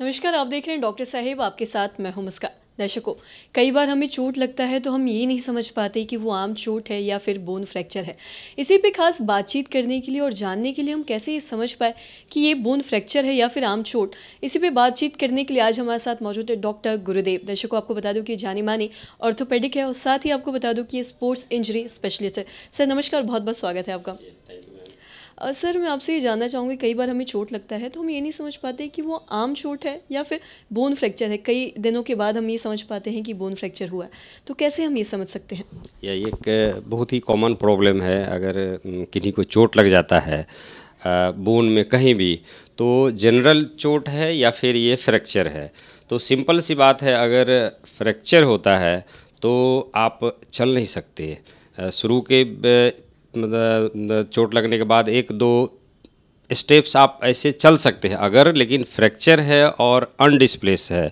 नमस्कार आप देख रहे हैं डॉक्टर साहेब आपके साथ मैं हूं मुस्का दर्शकों कई बार हमें चोट लगता है तो हम ये नहीं समझ पाते कि वो आम चोट है या फिर बोन फ्रैक्चर है इसी पे खास बातचीत करने के लिए और जानने के लिए हम कैसे ये समझ पाए कि ये बोन फ्रैक्चर है या फिर आम चोट इसी पे बातचीत करने के लिए आज हमारे साथ मौजूद है डॉक्टर गुरुदेव दर्शकों आपको बता दूँ कि जाने माने ऑर्थोपेडिक है और साथ ही आपको बता दूँ कि ये स्पोर्ट्स इंजरी स्पेशलिस्ट है सर नमस्कार बहुत बहुत स्वागत है आपका सर मैं आपसे ये जानना चाहूँगी कई बार हमें चोट लगता है तो हम ये नहीं समझ पाते कि वो आम चोट है या फिर बोन फ्रैक्चर है कई दिनों के बाद हम ये समझ पाते हैं कि बोन फ्रैक्चर हुआ है तो कैसे हम ये समझ सकते हैं ये एक बहुत ही कॉमन प्रॉब्लम है अगर किन्हीं को चोट लग जाता है बोन में कहीं भी तो जनरल चोट है या फिर ये फ्रैक्चर है तो सिंपल सी बात है अगर फ्रैक्चर होता है तो आप चल नहीं सकते शुरू के मतलब, मतलब चोट लगने के बाद एक दो स्टेप्स आप ऐसे चल सकते हैं अगर लेकिन फ्रैक्चर है और अनडिसप्लेस है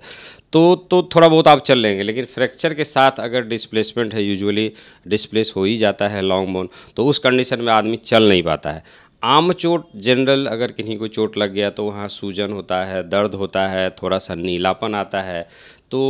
तो तो थोड़ा बहुत आप चल लेंगे लेकिन फ्रैक्चर के साथ अगर डिस्प्लेसमेंट है यूजुअली डिस्प्लेस हो ही जाता है लॉन्ग बोन तो उस कंडीशन में आदमी चल नहीं पाता है आम चोट जनरल अगर किन्हीं को चोट लग गया तो वहाँ सूजन होता है दर्द होता है थोड़ा सा नीलापन आता है तो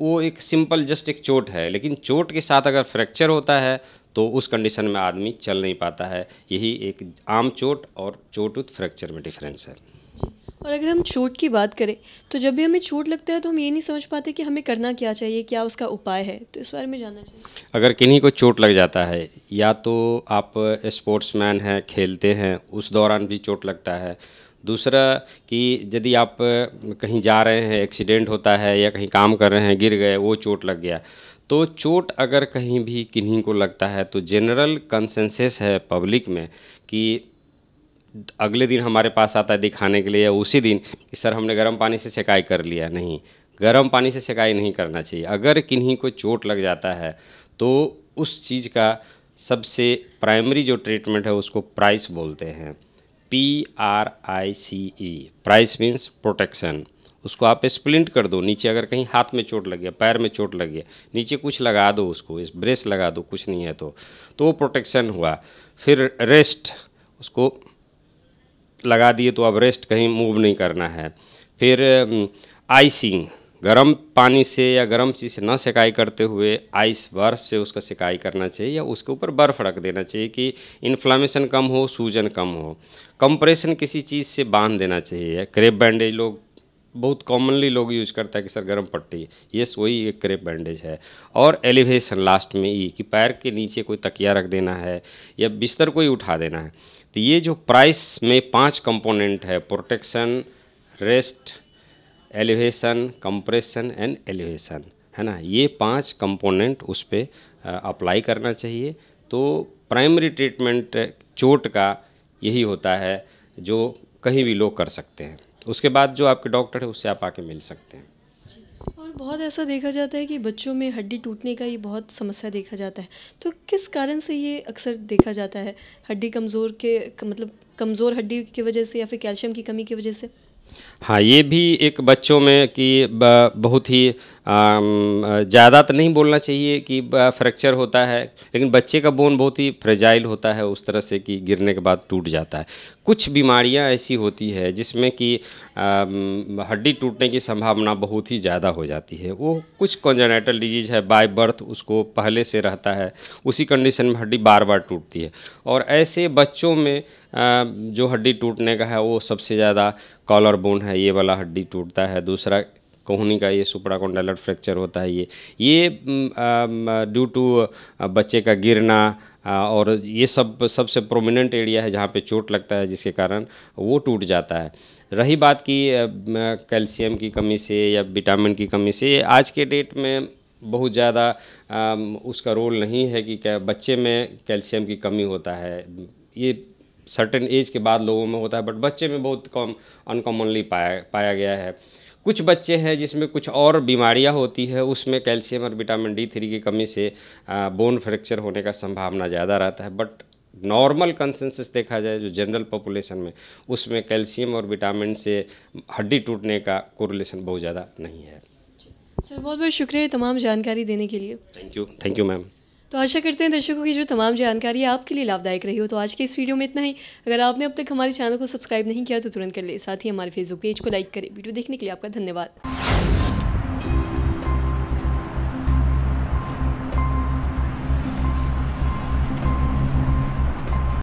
वो एक सिंपल जस्ट एक चोट है लेकिन चोट के साथ अगर फ्रैक्चर होता है तो उस कंडीशन में आदमी चल नहीं पाता है यही एक आम चोट और चोट उत फ्रैक्चर में डिफरेंस है और अगर हम चोट की बात करें तो जब भी हमें चोट लगता है तो हम ये नहीं समझ पाते कि हमें करना क्या चाहिए क्या उसका उपाय है तो इस बारे में जानना चाहिए अगर किन्हीं को चोट लग जाता है या तो आप स्पोर्ट्समैन हैं खेलते हैं उस दौरान भी चोट लगता है दूसरा कि यदि आप कहीं जा रहे हैं एक्सीडेंट होता है या कहीं काम कर रहे हैं गिर गए वो चोट लग गया तो चोट अगर कहीं भी किन्हीं को लगता है तो जनरल कंसेंसेस है पब्लिक में कि अगले दिन हमारे पास आता है दिखाने के लिए या उसी दिन कि सर हमने गर्म पानी से सेकाई कर लिया नहीं गर्म पानी से सेकाई नहीं करना चाहिए अगर किन्हीं को चोट लग जाता है तो उस चीज़ का सबसे प्राइमरी जो ट्रीटमेंट है उसको प्राइस बोलते हैं P R I C E price means protection उसको आप स्प्लिंट कर दो नीचे अगर कहीं हाथ में चोट लग गया पैर में चोट लग गया नीचे कुछ लगा दो उसको इस ब्रेस लगा दो कुछ नहीं है तो तो वो प्रोटेक्शन हुआ फिर रेस्ट उसको लगा दिए तो अब रेस्ट कहीं मूव नहीं करना है फिर आइसिंग गर्म पानी से या गर्म चीज़ से ना सिकाई करते हुए आइस बर्फ़ से उसका सिकाई करना चाहिए या उसके ऊपर बर्फ़ रख देना चाहिए कि इन्फ्लामेशन कम हो सूजन कम हो कंप्रेशन किसी चीज़ से बांध देना चाहिए क्रेप बैंडेज लोग बहुत कॉमनली लोग यूज करता है कि सर गर्म पट्टी ये वही एक क्रेप बैंडेज है और एलिवेशन लास्ट में ये कि पैर के नीचे कोई तकिया रख देना है या बिस्तर कोई उठा देना है तो ये जो प्राइस में पांच कंपोनेंट है protection rest elevation compression and elevation है ना ये पांच कंपोनेंट उस पर अप्लाई करना चाहिए तो प्राइमरी ट्रीटमेंट चोट का यही होता है जो कहीं भी लोग कर सकते हैं उसके बाद जो आपके डॉक्टर है उससे आप आके मिल सकते हैं और बहुत ऐसा देखा जाता है कि बच्चों में हड्डी टूटने का ये बहुत समस्या देखा जाता है तो किस कारण से ये अक्सर देखा जाता है हड्डी कमज़ोर के मतलब कमज़ोर हड्डी की वजह से या फिर कैल्शियम की कमी की वजह से हाँ ये भी एक बच्चों में कि बहुत ही ज़्यादा तो नहीं बोलना चाहिए कि फ्रैक्चर होता है लेकिन बच्चे का बोन बहुत ही फ्रेजाइल होता है उस तरह से कि गिरने के बाद टूट जाता है कुछ बीमारियां ऐसी होती है जिसमें कि हड्डी टूटने की संभावना बहुत ही ज़्यादा हो जाती है वो कुछ कॉन्जेनेटल डिजीज़ है बाय बर्थ उसको पहले से रहता है उसी कंडीशन में हड्डी बार बार टूटती है और ऐसे बच्चों में जो हड्डी टूटने का है वो सबसे ज़्यादा कॉलर बोन है ये वाला हड्डी टूटता है दूसरा कोहनी का ये सुपराकोंडलर फ्रैक्चर होता है ये ये ड्यू टू बच्चे का गिरना और ये सब सबसे प्रोमिनेंट एरिया है जहाँ पे चोट लगता है जिसके कारण वो टूट जाता है रही बात की कैल्शियम की कमी से या विटामिन की कमी से आज के डेट में बहुत ज़्यादा उसका रोल नहीं है कि क्या बच्चे में कैल्शियम की कमी होता है ये सर्टेन एज के बाद लोगों में होता है बट बच्चे में बहुत कम अनकॉमनली पाया पाया गया है कुछ बच्चे हैं जिसमें कुछ और बीमारियां होती है उसमें कैल्शियम और विटामिन डी थ्री की कमी से बोन फ्रैक्चर होने का संभावना ज़्यादा रहता है बट नॉर्मल कंसेंसस देखा जाए जो जनरल पॉपुलेशन में उसमें कैल्शियम और विटामिन से हड्डी टूटने का कोरिलेशन बहुत ज़्यादा नहीं है अच्छा। सर बहुत बहुत शुक्रिया तमाम जानकारी देने के लिए thank you thank you ma'am तो आशा करते हैं दर्शकों की जो तमाम जानकारी आपके लिए लाभदायक रही हो तो आज के इस वीडियो में इतना ही अगर आपने अब तक हमारे चैनल को सब्सक्राइब नहीं किया तो तुरंत कर ले साथ ही हमारे फेसबुक पेज को लाइक करें वीडियो देखने के लिए आपका धन्यवाद